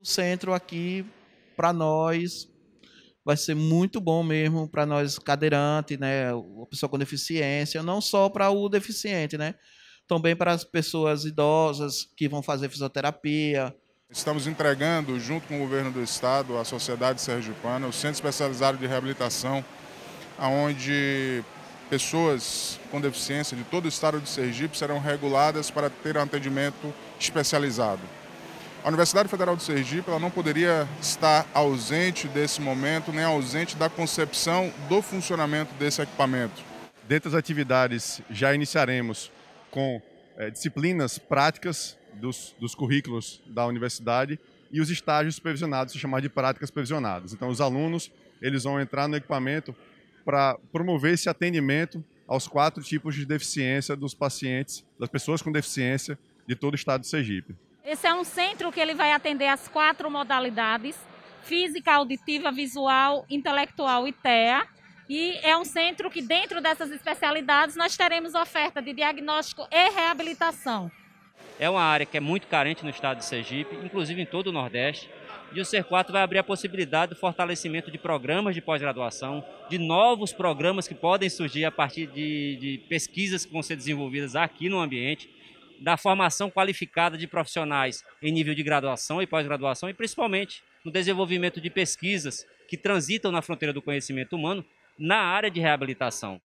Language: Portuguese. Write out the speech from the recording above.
O centro aqui, para nós, vai ser muito bom mesmo para nós cadeirantes, né, a pessoa com deficiência, não só para o deficiente, né, também para as pessoas idosas que vão fazer fisioterapia. Estamos entregando, junto com o governo do estado, a Sociedade Sergipana, o Centro Especializado de Reabilitação, onde pessoas com deficiência de todo o estado de Sergipe serão reguladas para ter um atendimento especializado. A Universidade Federal de Sergipe ela não poderia estar ausente desse momento, nem ausente da concepção do funcionamento desse equipamento. Dentre as atividades, já iniciaremos com é, disciplinas práticas dos, dos currículos da universidade e os estágios supervisionados, se chamar de práticas supervisionadas. Então, os alunos eles vão entrar no equipamento para promover esse atendimento aos quatro tipos de deficiência dos pacientes, das pessoas com deficiência de todo o estado de Sergipe. Esse é um centro que ele vai atender as quatro modalidades: física, auditiva, visual, intelectual e TEA. E é um centro que, dentro dessas especialidades, nós teremos oferta de diagnóstico e reabilitação. É uma área que é muito carente no estado de Sergipe, inclusive em todo o Nordeste. E o c 4 vai abrir a possibilidade do fortalecimento de programas de pós-graduação, de novos programas que podem surgir a partir de, de pesquisas que vão ser desenvolvidas aqui no ambiente da formação qualificada de profissionais em nível de graduação e pós-graduação e principalmente no desenvolvimento de pesquisas que transitam na fronteira do conhecimento humano na área de reabilitação.